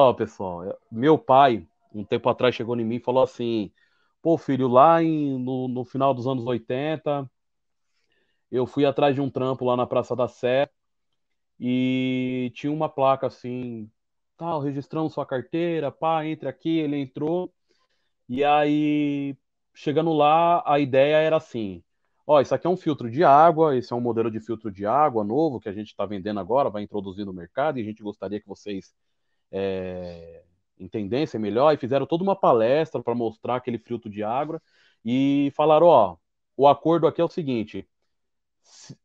Ó, oh, pessoal, é, meu pai, um tempo atrás, chegou em mim e falou assim: pô, filho, lá em, no, no final dos anos 80, eu fui atrás de um trampo lá na Praça da Sé e tinha uma placa assim, tal, registrando sua carteira, pá, entre aqui, ele entrou. E aí, chegando lá, a ideia era assim: ó, isso aqui é um filtro de água, esse é um modelo de filtro de água novo que a gente está vendendo agora, vai introduzir no mercado e a gente gostaria que vocês eh, é, intendência melhor, e fizeram toda uma palestra para mostrar aquele filtro de água e falaram: ó, o acordo aqui é o seguinte: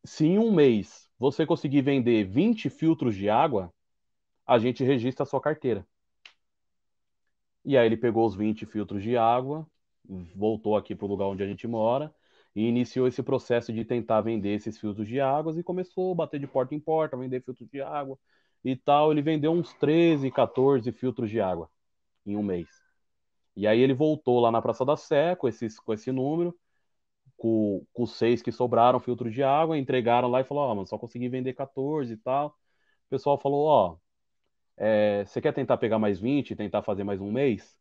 se em um mês você conseguir vender 20 filtros de água, a gente registra a sua carteira. E aí ele pegou os 20 filtros de água, voltou aqui para o lugar onde a gente mora e iniciou esse processo de tentar vender esses filtros de água e começou a bater de porta em porta, vender filtros de água, e tal. Ele vendeu uns 13, 14 filtros de água em um mês. E aí ele voltou lá na Praça da Sé com, esses, com esse número, com, com seis que sobraram filtros de água, entregaram lá e falou, ó, oh, mano, só consegui vender 14 e tal. O pessoal falou, ó, oh, é, você quer tentar pegar mais 20, tentar fazer mais um mês?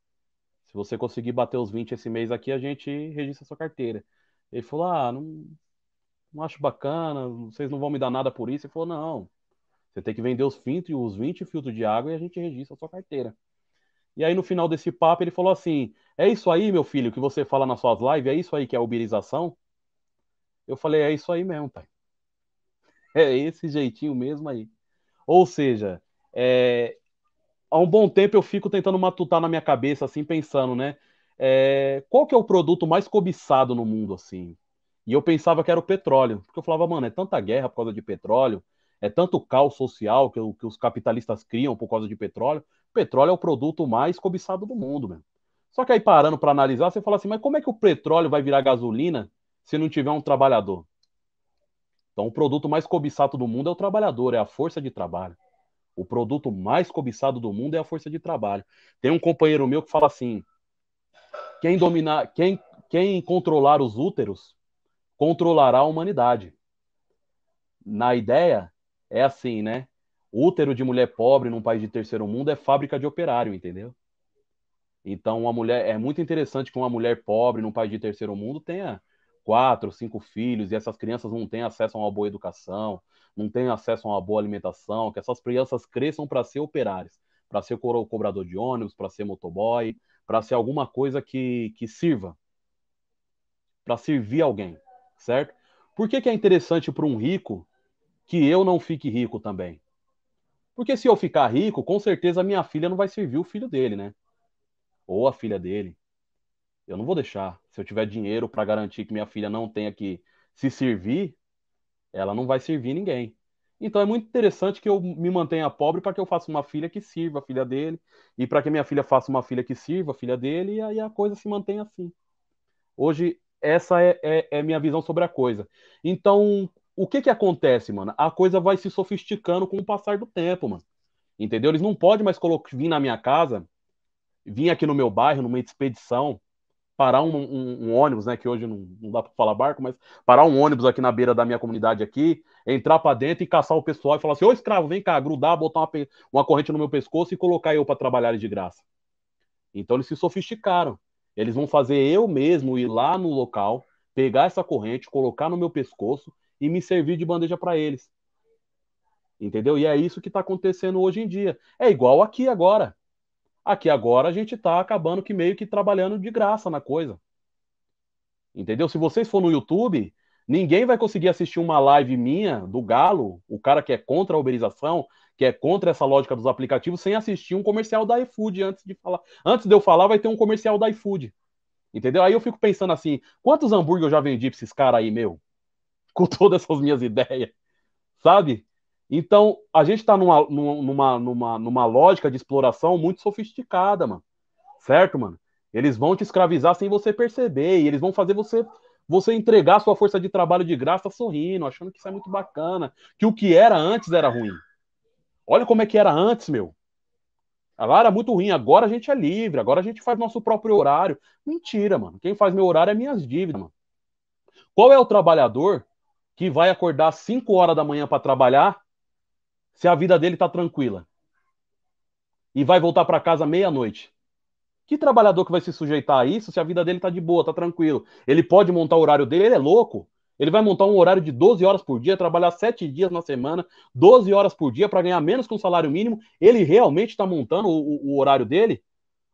Se você conseguir bater os 20 esse mês aqui, a gente registra sua carteira. Ele falou, ah, não, não acho bacana, vocês não vão me dar nada por isso. Ele falou, não, você tem que vender os, filtros, os 20 filtros de água e a gente registra a sua carteira. E aí, no final desse papo, ele falou assim: É isso aí, meu filho, que você fala nas suas lives? É isso aí que é a uberização? Eu falei: É isso aí mesmo, pai. É esse jeitinho mesmo aí. Ou seja, é... há um bom tempo eu fico tentando matutar na minha cabeça, assim, pensando, né? É... Qual que é o produto mais cobiçado no mundo, assim? E eu pensava que era o petróleo, porque eu falava, mano, é tanta guerra por causa de petróleo, é tanto caos social que, que os capitalistas criam por causa de petróleo. petróleo é o produto mais cobiçado do mundo, mesmo. Só que aí parando para analisar, você fala assim, mas como é que o petróleo vai virar gasolina se não tiver um trabalhador? Então, o produto mais cobiçado do mundo é o trabalhador, é a força de trabalho. O produto mais cobiçado do mundo é a força de trabalho. Tem um companheiro meu que fala assim: quem dominar, quem, quem controlar os úteros controlará a humanidade. Na ideia é assim, né? Útero de mulher pobre num país de terceiro mundo é fábrica de operário, entendeu? Então, uma mulher é muito interessante que uma mulher pobre num país de terceiro mundo tenha quatro, cinco filhos e essas crianças não tenham acesso a uma boa educação, não tenham acesso a uma boa alimentação, que essas crianças cresçam para ser operários, para ser cobrador de ônibus, para ser motoboy, para ser alguma coisa que, que sirva, para servir alguém, certo? Por que, que é interessante para um rico que eu não fique rico também. Porque se eu ficar rico, com certeza minha filha não vai servir o filho dele, né? Ou a filha dele. Eu não vou deixar. Se eu tiver dinheiro para garantir que minha filha não tenha que se servir, ela não vai servir ninguém. Então é muito interessante que eu me mantenha pobre para que eu faça uma filha que sirva a filha dele, e para que minha filha faça uma filha que sirva a filha dele, e aí a coisa se mantém assim. Hoje, essa é, é, é minha visão sobre a coisa. Então, o que que acontece, mano? A coisa vai se sofisticando com o passar do tempo, mano. Entendeu? Eles não podem mais vir na minha casa, vir aqui no meu bairro, numa expedição, parar um, um, um ônibus, né? Que hoje não, não dá para falar barco, mas parar um ônibus aqui na beira da minha comunidade aqui, entrar para dentro e caçar o pessoal e falar assim, ô escravo, vem cá, grudar, botar uma, uma corrente no meu pescoço e colocar eu para trabalhar de graça. Então eles se sofisticaram. Eles vão fazer eu mesmo ir lá no local, pegar essa corrente, colocar no meu pescoço e me servir de bandeja para eles. Entendeu? E é isso que está acontecendo hoje em dia. É igual aqui agora. Aqui agora a gente está acabando que meio que trabalhando de graça na coisa. Entendeu? Se vocês for no YouTube, ninguém vai conseguir assistir uma live minha do Galo, o cara que é contra a uberização, que é contra essa lógica dos aplicativos, sem assistir um comercial da iFood antes de falar. Antes de eu falar, vai ter um comercial da iFood. Entendeu? Aí eu fico pensando assim, quantos hambúrguer eu já vendi pra esses caras aí, meu? com todas essas minhas ideias, sabe? Então, a gente está numa, numa, numa, numa lógica de exploração muito sofisticada, mano. Certo, mano? Eles vão te escravizar sem você perceber, e eles vão fazer você você entregar sua força de trabalho de graça sorrindo, achando que isso é muito bacana, que o que era antes era ruim. Olha como é que era antes, meu. Lá era muito ruim, agora a gente é livre, agora a gente faz nosso próprio horário. Mentira, mano. Quem faz meu horário é minhas dívidas, mano. Qual é o trabalhador que vai acordar às 5 horas da manhã para trabalhar se a vida dele está tranquila? E vai voltar para casa meia-noite? Que trabalhador que vai se sujeitar a isso se a vida dele está de boa, está tranquilo? Ele pode montar o horário dele, ele é louco. Ele vai montar um horário de 12 horas por dia, trabalhar 7 dias na semana, 12 horas por dia para ganhar menos que um salário mínimo. Ele realmente está montando o, o, o horário dele?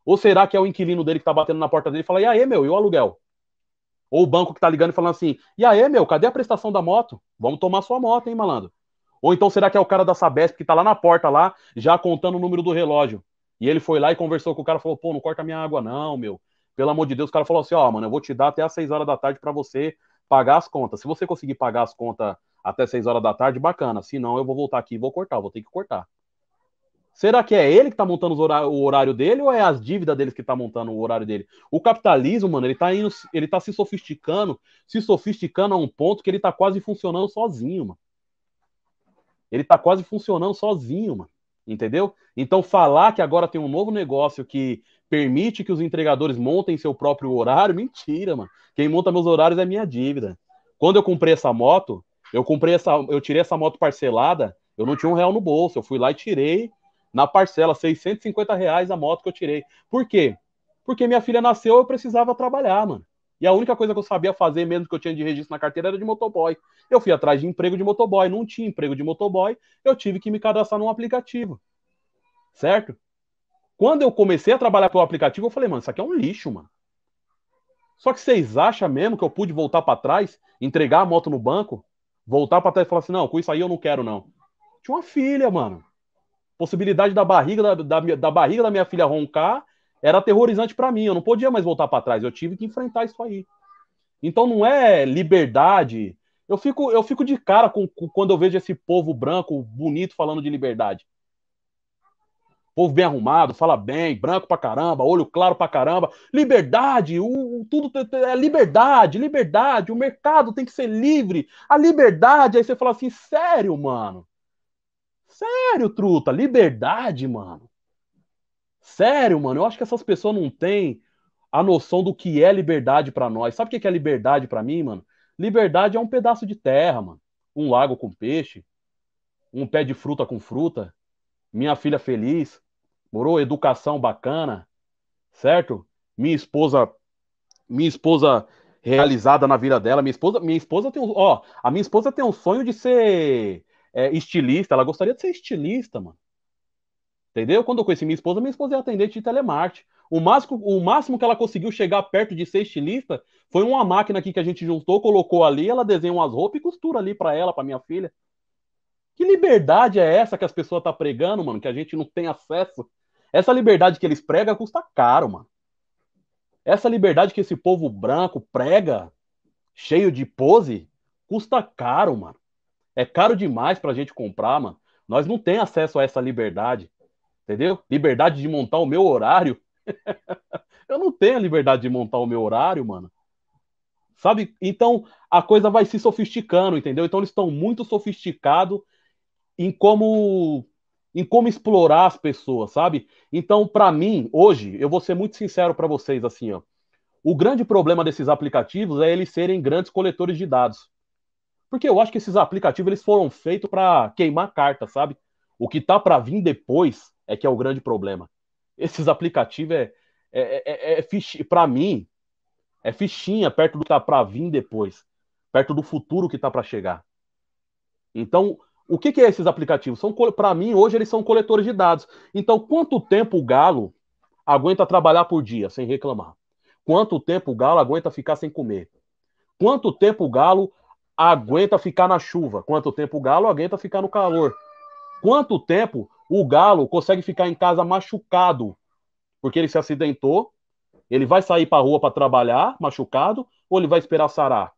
Ou será que é o inquilino dele que está batendo na porta dele e fala: e aí, meu, e o aluguel? Ou o banco que tá ligando e falando assim: e aí, meu, cadê a prestação da moto? Vamos tomar sua moto, hein, malandro? Ou então será que é o cara da Sabesp que tá lá na porta lá, já contando o número do relógio? E ele foi lá e conversou com o cara, falou: pô, não corta minha água, não, meu. Pelo amor de Deus, o cara falou assim: ó, oh, mano, eu vou te dar até as 6 horas da tarde para você pagar as contas. Se você conseguir pagar as contas até 6 horas da tarde, bacana. Se não, eu vou voltar aqui e vou cortar, vou ter que cortar. Será que é ele que está montando o horário dele ou é as dívidas deles que está montando o horário dele? O capitalismo, mano, ele está indo, ele tá se sofisticando, se sofisticando a um ponto que ele está quase funcionando sozinho, mano. Ele está quase funcionando sozinho, mano. Entendeu? Então falar que agora tem um novo negócio que permite que os entregadores montem seu próprio horário, mentira, mano. Quem monta meus horários é minha dívida. Quando eu comprei essa moto, eu comprei essa, eu tirei essa moto parcelada, eu não tinha um real no bolso, eu fui lá e tirei na parcela, 650 reais a moto que eu tirei. Por quê? Porque minha filha nasceu, eu precisava trabalhar, mano. E a única coisa que eu sabia fazer, mesmo que eu tinha de registro na carteira, era de motoboy. Eu fui atrás de emprego de motoboy, não tinha emprego de motoboy, eu tive que me cadastrar num aplicativo. Certo? Quando eu comecei a trabalhar pelo aplicativo, eu falei, mano, isso aqui é um lixo, mano. Só que vocês acham mesmo que eu pude voltar para trás, entregar a moto no banco, voltar para trás e falar assim: não, com isso aí eu não quero, não. Tinha uma filha, mano possibilidade da barriga da, da, da barriga da minha filha roncar era aterrorizante para mim. Eu não podia mais voltar para trás. Eu tive que enfrentar isso aí. Então não é liberdade. Eu fico, eu fico de cara com, com, quando eu vejo esse povo branco bonito falando de liberdade. Povo bem arrumado, fala bem, branco pra caramba, olho claro pra caramba. Liberdade, o, tudo é liberdade, liberdade. O mercado tem que ser livre. A liberdade, aí você fala assim, sério, mano. Sério, truta, liberdade, mano. Sério, mano, eu acho que essas pessoas não têm a noção do que é liberdade para nós. Sabe o que é liberdade para mim, mano? Liberdade é um pedaço de terra, mano. Um lago com peixe, um pé de fruta com fruta, minha filha feliz, morou educação bacana, certo? Minha esposa, minha esposa realizada na vida dela, minha esposa, minha esposa tem um, ó, a minha esposa tem um sonho de ser é, estilista, ela gostaria de ser estilista, mano. Entendeu? Quando eu conheci minha esposa, minha esposa é atendente de telemarketing. O máximo, o máximo que ela conseguiu chegar perto de ser estilista foi uma máquina aqui que a gente juntou, colocou ali, ela desenha umas roupas e costura ali para ela, para minha filha. Que liberdade é essa que as pessoas tá pregando, mano, que a gente não tem acesso? Essa liberdade que eles pregam custa caro, mano. Essa liberdade que esse povo branco prega, cheio de pose, custa caro, mano. É caro demais para a gente comprar, mano. Nós não tem acesso a essa liberdade, entendeu? Liberdade de montar o meu horário. eu não tenho a liberdade de montar o meu horário, mano. Sabe? Então a coisa vai se sofisticando, entendeu? Então eles estão muito sofisticados em como em como explorar as pessoas, sabe? Então, para mim, hoje, eu vou ser muito sincero para vocês assim, ó. O grande problema desses aplicativos é eles serem grandes coletores de dados. Porque eu acho que esses aplicativos eles foram feitos para queimar carta, sabe? O que tá para vir depois é que é o grande problema. Esses aplicativos é, é, é, é, é fich... para mim é fichinha perto do que tá para vir depois, perto do futuro que tá para chegar. Então, o que, que é esses aplicativos? São para mim hoje eles são coletores de dados. Então, quanto tempo o galo aguenta trabalhar por dia sem reclamar? Quanto tempo o galo aguenta ficar sem comer? Quanto tempo o galo aguenta ficar na chuva, quanto tempo o Galo aguenta ficar no calor. Quanto tempo o Galo consegue ficar em casa machucado, porque ele se acidentou, ele vai sair para a rua para trabalhar machucado, ou ele vai esperar sarar?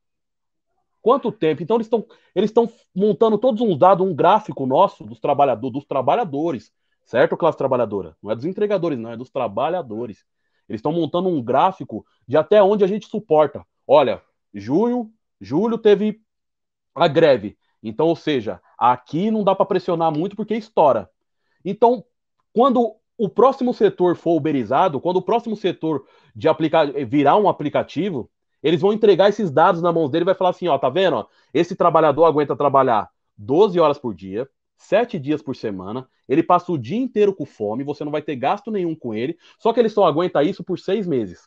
Quanto tempo? Então eles estão eles estão montando todos uns dados, um gráfico nosso dos trabalhadores, dos trabalhadores, certo, classe trabalhadora? Não é dos entregadores, não, é dos trabalhadores. Eles estão montando um gráfico de até onde a gente suporta. Olha, junho, julho teve a greve. Então, ou seja, aqui não dá para pressionar muito porque estoura. Então, quando o próximo setor for uberizado, quando o próximo setor de aplicar virar um aplicativo, eles vão entregar esses dados na mão dele e vai falar assim, ó, tá vendo? Ó, esse trabalhador aguenta trabalhar 12 horas por dia, 7 dias por semana, ele passa o dia inteiro com fome, você não vai ter gasto nenhum com ele, só que ele só aguenta isso por seis meses.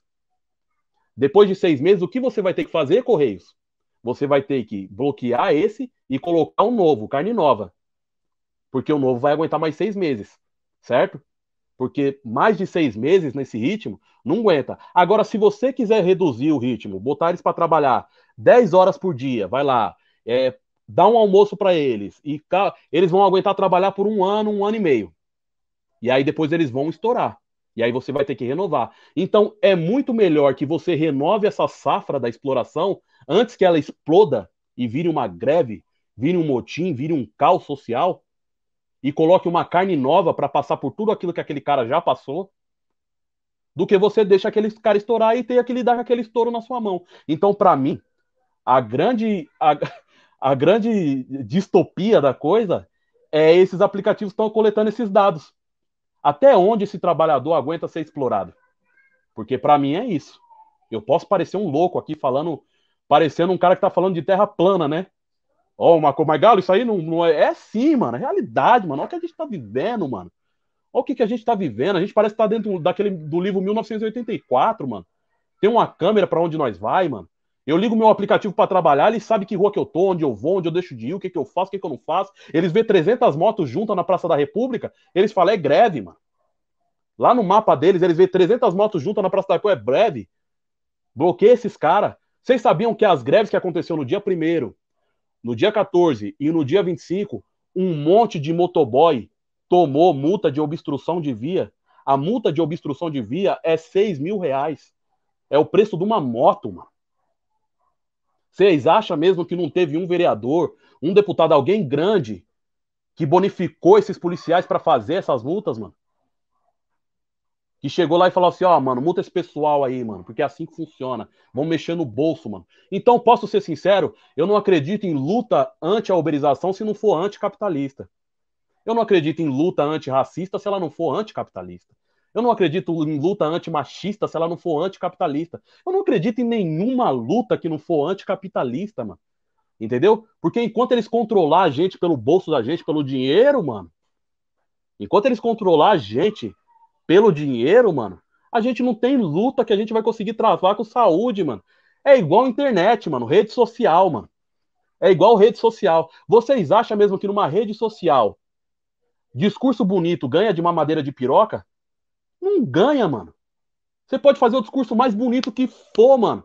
Depois de seis meses, o que você vai ter que fazer, Correios? você vai ter que bloquear esse e colocar um novo, carne nova. Porque o novo vai aguentar mais seis meses, certo? Porque mais de seis meses nesse ritmo não aguenta. Agora, se você quiser reduzir o ritmo, botar eles para trabalhar 10 horas por dia, vai lá, é, dá um almoço para eles e eles vão aguentar trabalhar por um ano, um ano e meio. E aí depois eles vão estourar. E aí você vai ter que renovar. Então é muito melhor que você renove essa safra da exploração antes que ela exploda e vire uma greve, vire um motim, vire um caos social, e coloque uma carne nova para passar por tudo aquilo que aquele cara já passou, do que você deixa aquele cara estourar e ter aquele dar aquele estouro na sua mão. Então, para mim, a grande a, a grande distopia da coisa é esses aplicativos estão coletando esses dados. Até onde esse trabalhador aguenta ser explorado? Porque para mim é isso. Eu posso parecer um louco aqui falando parecendo um cara que tá falando de terra plana, né? Ó, oh, Marco, mas Galo, isso aí não, não é... é sim, mano, é realidade, mano. Olha o que a gente tá vivendo, mano. Olha o que, que a gente tá vivendo. A gente parece que tá dentro daquele, do livro 1984, mano. Tem uma câmera para onde nós vai, mano. Eu ligo meu aplicativo para trabalhar, ele sabe que rua que eu tô, onde eu vou, onde eu deixo de ir, o que, que eu faço, o que, que eu não faço. Eles vê 300 motos juntas na Praça da República, eles falam, é greve, mano. Lá no mapa deles, eles vê 300 motos juntas na Praça da República, é breve. Bloqueia esses caras. Vocês sabiam que as greves que aconteceu no dia 1 no dia 14 e no dia 25, um monte de motoboy tomou multa de obstrução de via. A multa de obstrução de via é 6 mil reais. É o preço de uma moto, mano. Vocês acham mesmo que não teve um vereador, um deputado, alguém grande que bonificou esses policiais para fazer essas multas, mano? que chegou lá e falou assim: ó, oh, mano, multa esse pessoal aí, mano, porque é assim que funciona. Vão mexer no bolso, mano. Então, posso ser sincero, eu não acredito em luta anti a se não for anticapitalista. Eu não acredito em luta antirracista se ela não for anticapitalista. Eu não acredito em luta antimachista se ela não for anticapitalista. Eu não acredito em nenhuma luta que não for anticapitalista, mano. Entendeu? Porque enquanto eles controlar a gente pelo bolso da gente, pelo dinheiro, mano, enquanto eles controlar a gente pelo dinheiro, mano, a gente não tem luta que a gente vai conseguir travar com saúde, mano. É igual internet, mano, rede social, mano. É igual rede social. Vocês acham mesmo que numa rede social discurso bonito ganha de uma madeira de piroca? Não ganha, mano. Você pode fazer o discurso mais bonito que for, mano.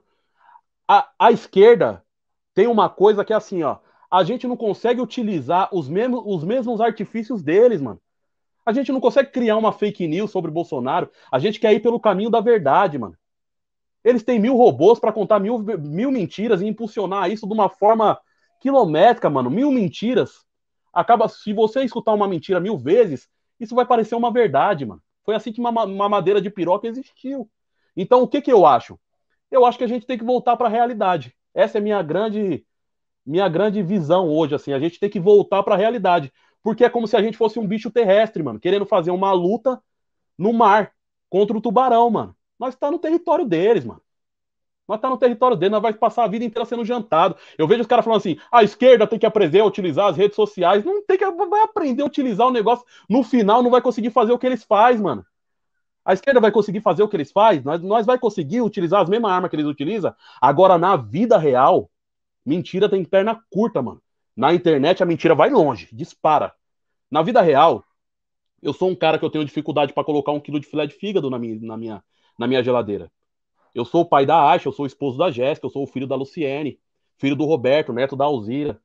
A, a esquerda tem uma coisa que é assim, ó. A gente não consegue utilizar os mesmos, os mesmos artifícios deles, mano. A gente não consegue criar uma fake news sobre Bolsonaro. A gente quer ir pelo caminho da verdade, mano. Eles têm mil robôs para contar mil, mil mentiras e impulsionar isso de uma forma quilométrica, mano. Mil mentiras. Acaba, se você escutar uma mentira mil vezes, isso vai parecer uma verdade, mano. Foi assim que uma, uma madeira de piroca existiu. Então, o que, que eu acho? Eu acho que a gente tem que voltar para a realidade. Essa é minha grande minha grande visão hoje, assim, a gente tem que voltar para a realidade porque é como se a gente fosse um bicho terrestre, mano, querendo fazer uma luta no mar contra o tubarão, mano. Nós tá no território deles, mano. Nós tá no território deles, nós vai passar a vida inteira sendo jantado. Eu vejo os caras falando assim: a esquerda tem que aprender a utilizar as redes sociais. Não tem que vai aprender a utilizar o negócio. No final, não vai conseguir fazer o que eles fazem, mano. A esquerda vai conseguir fazer o que eles fazem? Nós, nós vai conseguir utilizar as mesmas armas que eles utilizam? Agora, na vida real, mentira tem perna curta, mano. Na internet a mentira vai longe, dispara. Na vida real, eu sou um cara que eu tenho dificuldade para colocar um quilo de filé de fígado na minha, na minha, na minha geladeira. Eu sou o pai da Asha, eu sou o esposo da Jéssica, eu sou o filho da Luciene, filho do Roberto, neto da Alzira.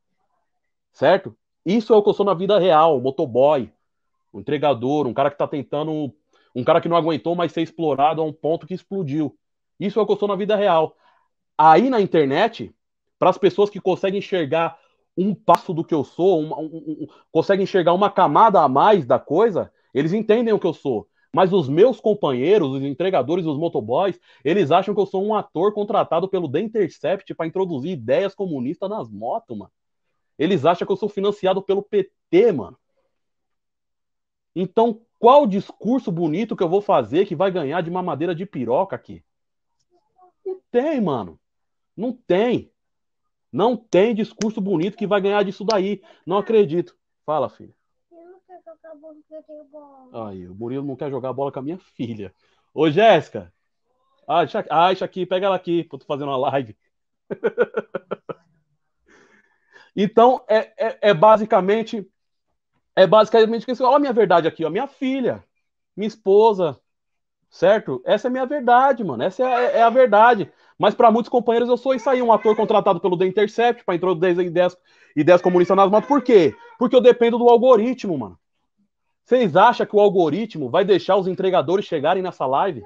Certo? Isso é o que eu sou na vida real, motoboy, um entregador, um cara que tá tentando, um cara que não aguentou mais ser explorado a um ponto que explodiu. Isso é o que eu sou na vida real. Aí na internet, para as pessoas que conseguem enxergar um passo do que eu sou, consegue um, um, conseguem enxergar uma camada a mais da coisa, eles entendem o que eu sou. Mas os meus companheiros, os entregadores, os motoboys, eles acham que eu sou um ator contratado pelo The Intercept para introduzir ideias comunistas nas motos, mano. Eles acham que eu sou financiado pelo PT, mano. Então, qual discurso bonito que eu vou fazer que vai ganhar de mamadeira de piroca aqui? Não tem, mano. Não tem. Não tem discurso bonito que vai ganhar disso daí. Não acredito. Fala, filha. Eu não quero jogar bola Aí, o Murilo não quer jogar bola com a minha filha. Ô, Jéssica. acha deixa, aqui, pega ela aqui, pra fazendo uma live. então, é, é, é, basicamente. É basicamente que olha a minha verdade aqui, ó. Minha filha, minha esposa, certo? Essa é a minha verdade, mano. Essa é, é, é a verdade. Mas para muitos companheiros eu sou isso aí, um ator contratado pelo The Intercept para introduzir ideias, ideias comunistas nas matas. Por quê? Porque eu dependo do algoritmo, mano. Vocês acham que o algoritmo vai deixar os entregadores chegarem nessa live?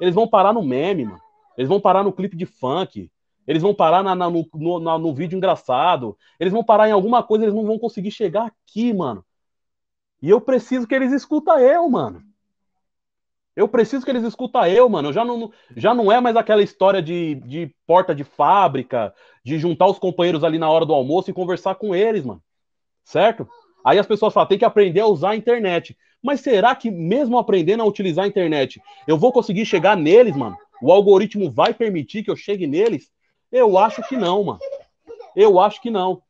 Eles vão parar no meme, mano. Eles vão parar no clipe de funk. Eles vão parar na, na, no, no, na, no vídeo engraçado. Eles vão parar em alguma coisa, eles não vão conseguir chegar aqui, mano. E eu preciso que eles escutem eu, mano. Eu preciso que eles escutem eu, mano. Já não, já não é mais aquela história de, de porta de fábrica, de juntar os companheiros ali na hora do almoço e conversar com eles, mano. Certo? Aí as pessoas falam, tem que aprender a usar a internet. Mas será que mesmo aprendendo a utilizar a internet, eu vou conseguir chegar neles, mano? O algoritmo vai permitir que eu chegue neles? Eu acho que não, mano. Eu acho que não.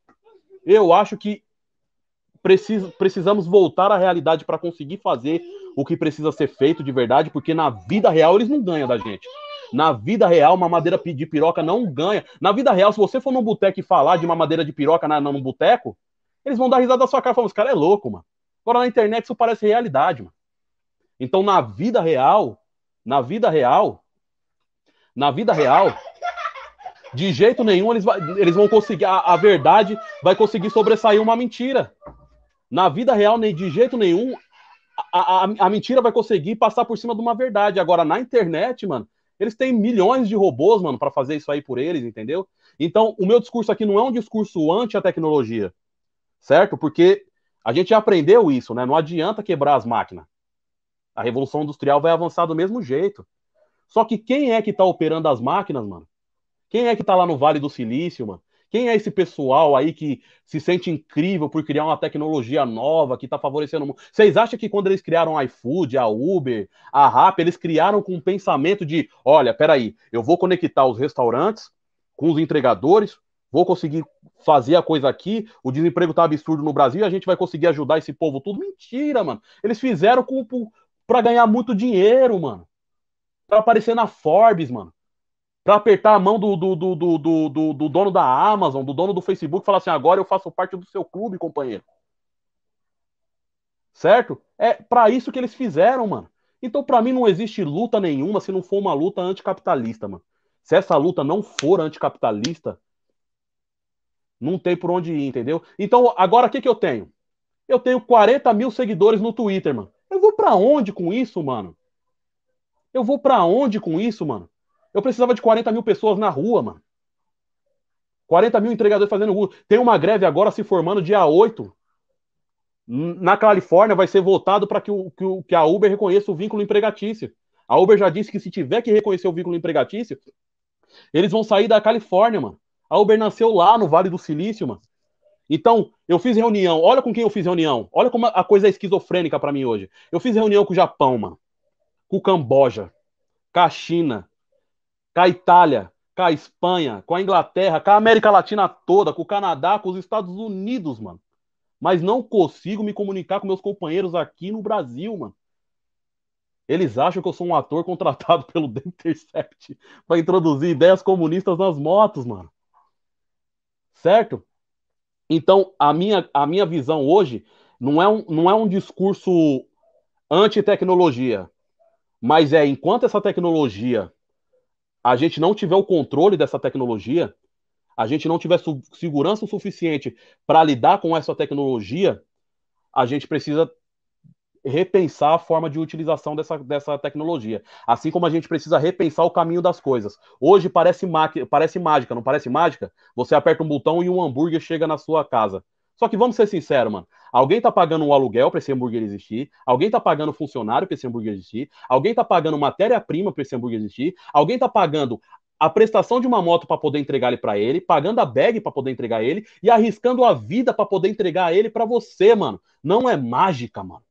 Eu acho que precis, precisamos voltar à realidade para conseguir fazer o que precisa ser feito de verdade, porque na vida real eles não ganham da gente. Na vida real, uma madeira de piroca não ganha. Na vida real, se você for num boteco e falar de uma madeira de piroca na, num boteco, eles vão dar risada da sua cara, falando, esse cara é louco, mano. Agora na internet isso parece realidade, mano. Então na vida real, na vida real, na vida real, de jeito nenhum eles, eles vão conseguir, a, a verdade vai conseguir sobressair uma mentira. Na vida real, nem de jeito nenhum, a, a, a mentira vai conseguir passar por cima de uma verdade. Agora, na internet, mano, eles têm milhões de robôs, mano, para fazer isso aí por eles, entendeu? Então, o meu discurso aqui não é um discurso anti a tecnologia, certo? Porque a gente aprendeu isso, né? Não adianta quebrar as máquinas. A revolução industrial vai avançar do mesmo jeito. Só que quem é que tá operando as máquinas, mano? Quem é que tá lá no Vale do Silício, mano? Quem é esse pessoal aí que se sente incrível por criar uma tecnologia nova que está favorecendo o mundo? Vocês acham que quando eles criaram a iFood, a Uber, a Rap, eles criaram com o um pensamento de: olha, peraí, eu vou conectar os restaurantes com os entregadores, vou conseguir fazer a coisa aqui, o desemprego tá absurdo no Brasil, a gente vai conseguir ajudar esse povo tudo. Mentira, mano. Eles fizeram para ganhar muito dinheiro, mano. Para aparecer na Forbes, mano para apertar a mão do, do, do, do, do dono da Amazon, do dono do Facebook, falar assim: agora eu faço parte do seu clube, companheiro. Certo? É para isso que eles fizeram, mano. Então, para mim, não existe luta nenhuma se não for uma luta anticapitalista, mano. Se essa luta não for anticapitalista, não tem por onde ir, entendeu? Então, agora o que, que eu tenho? Eu tenho 40 mil seguidores no Twitter, mano. Eu vou para onde com isso, mano? Eu vou para onde com isso, mano? Eu precisava de 40 mil pessoas na rua, mano. 40 mil entregadores fazendo rua. Tem uma greve agora se formando dia 8. Na Califórnia vai ser votado para que, o, que, que a Uber reconheça o vínculo empregatício. A Uber já disse que se tiver que reconhecer o vínculo empregatício, eles vão sair da Califórnia, mano. A Uber nasceu lá no Vale do Silício, mano. Então, eu fiz reunião. Olha com quem eu fiz reunião. Olha como a coisa é esquizofrênica para mim hoje. Eu fiz reunião com o Japão, mano. Com o Camboja, com a China, com a Itália, com a Espanha, com a Inglaterra, com a América Latina toda, com o Canadá, com os Estados Unidos, mano. Mas não consigo me comunicar com meus companheiros aqui no Brasil, mano. Eles acham que eu sou um ator contratado pelo The Intercept para introduzir ideias comunistas nas motos, mano. Certo? Então, a minha, a minha visão hoje não é um, não é um discurso anti-tecnologia, mas é enquanto essa tecnologia a gente não tiver o controle dessa tecnologia, a gente não tiver segurança o suficiente para lidar com essa tecnologia, a gente precisa repensar a forma de utilização dessa, dessa tecnologia. Assim como a gente precisa repensar o caminho das coisas. Hoje parece, parece mágica, não parece mágica? Você aperta um botão e um hambúrguer chega na sua casa. Só que vamos ser sinceros, mano. Alguém tá pagando um aluguel para esse hambúrguer existir, alguém tá pagando funcionário para esse hambúrguer existir, alguém tá pagando matéria-prima para esse hambúrguer existir, alguém tá pagando a prestação de uma moto para poder entregar ele para ele, pagando a bag para poder entregar ele e arriscando a vida para poder entregar ele para você, mano. Não é mágica, mano.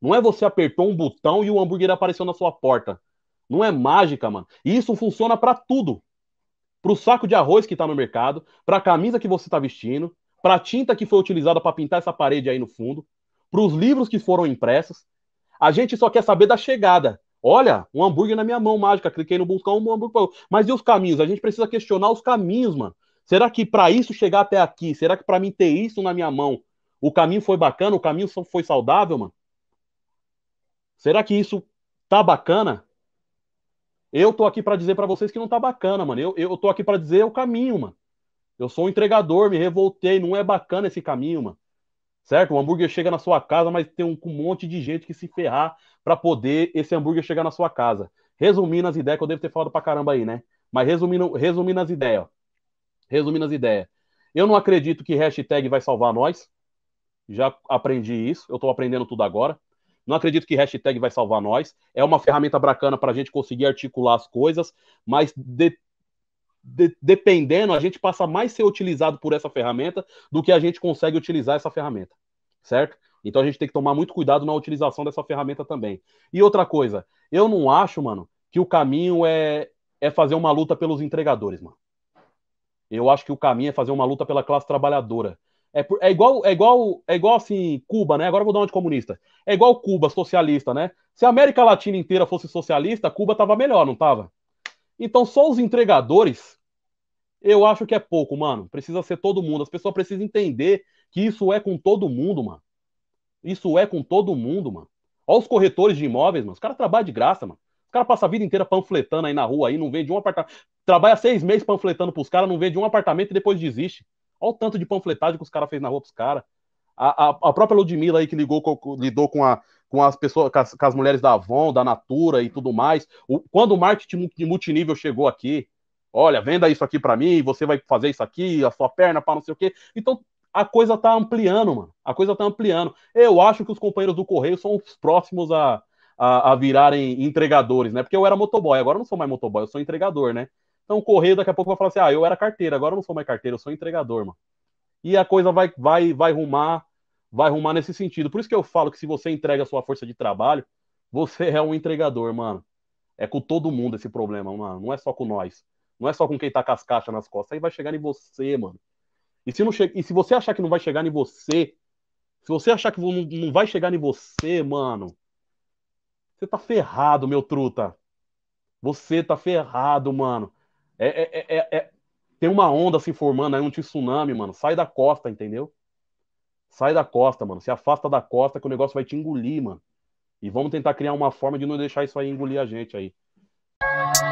Não é você apertou um botão e o hambúrguer apareceu na sua porta. Não é mágica, mano. E isso funciona para tudo. Pro saco de arroz que tá no mercado, pra camisa que você tá vestindo, para a tinta que foi utilizada para pintar essa parede aí no fundo, para os livros que foram impressos. A gente só quer saber da chegada. Olha, um hambúrguer na minha mão mágica, cliquei no buscar um hambúrguer. Mas e os caminhos? A gente precisa questionar os caminhos, mano. Será que para isso chegar até aqui, será que para mim ter isso na minha mão, o caminho foi bacana, o caminho foi saudável, mano? Será que isso tá bacana? Eu tô aqui para dizer para vocês que não tá bacana, mano. Eu, eu tô aqui para dizer o caminho, mano. Eu sou um entregador, me revoltei, não é bacana esse caminho, mano. Certo? O hambúrguer chega na sua casa, mas tem um, um monte de gente que se ferrar para poder esse hambúrguer chegar na sua casa. Resumindo as ideias, que eu devo ter falado pra caramba aí, né? Mas resumindo, resumindo as ideias, ó. Resumindo as ideias. Eu não acredito que hashtag vai salvar nós. Já aprendi isso, eu tô aprendendo tudo agora. Não acredito que hashtag vai salvar nós. É uma ferramenta bacana para a gente conseguir articular as coisas, mas de, de, dependendo, a gente passa mais a ser utilizado por essa ferramenta do que a gente consegue utilizar essa ferramenta, certo? Então a gente tem que tomar muito cuidado na utilização dessa ferramenta também. E outra coisa, eu não acho, mano, que o caminho é, é fazer uma luta pelos entregadores, mano. Eu acho que o caminho é fazer uma luta pela classe trabalhadora. É, é, igual, é igual, é igual assim, Cuba, né? Agora eu vou dar uma de comunista. É igual Cuba, socialista, né? Se a América Latina inteira fosse socialista, Cuba tava melhor, não tava? Então só os entregadores eu acho que é pouco, mano. Precisa ser todo mundo. As pessoas precisam entender que isso é com todo mundo, mano. Isso é com todo mundo, mano. Olha os corretores de imóveis, mano. Os caras trabalham de graça, mano. Os caras passam a vida inteira panfletando aí na rua, aí não vende um apartamento. Trabalha seis meses panfletando pros caras, não vende um apartamento e depois desiste. Olha o tanto de panfletagem que os caras fez na rua pros caras. A, a, a, própria Ludmilla aí que ligou, com, lidou com, a, com as pessoas, com as, com as mulheres da Avon, da Natura e tudo mais. O, quando o marketing de multinível chegou aqui, Olha, venda isso aqui para mim, você vai fazer isso aqui, a sua perna para não sei o quê. Então a coisa tá ampliando, mano. A coisa tá ampliando. Eu acho que os companheiros do Correio são os próximos a, a, a virarem entregadores, né? Porque eu era motoboy, agora eu não sou mais motoboy, eu sou entregador, né? Então o Correio daqui a pouco vai falar assim: ah, eu era carteira, agora eu não sou mais carteira, eu sou entregador, mano. E a coisa vai, vai, vai rumar, vai rumar nesse sentido. Por isso que eu falo que se você entrega a sua força de trabalho, você é um entregador, mano. É com todo mundo esse problema, mano. Não é só com nós. Não é só com quem tá com as caixas nas costas. Aí vai chegar em você, mano. E se, não che... e se você achar que não vai chegar em você, se você achar que não vai chegar em você, mano, você tá ferrado, meu truta. Você tá ferrado, mano. É, é, é, é, é Tem uma onda se formando aí, é um tsunami, mano. Sai da costa, entendeu? Sai da costa, mano. Se afasta da costa que o negócio vai te engolir, mano. E vamos tentar criar uma forma de não deixar isso aí engolir a gente aí.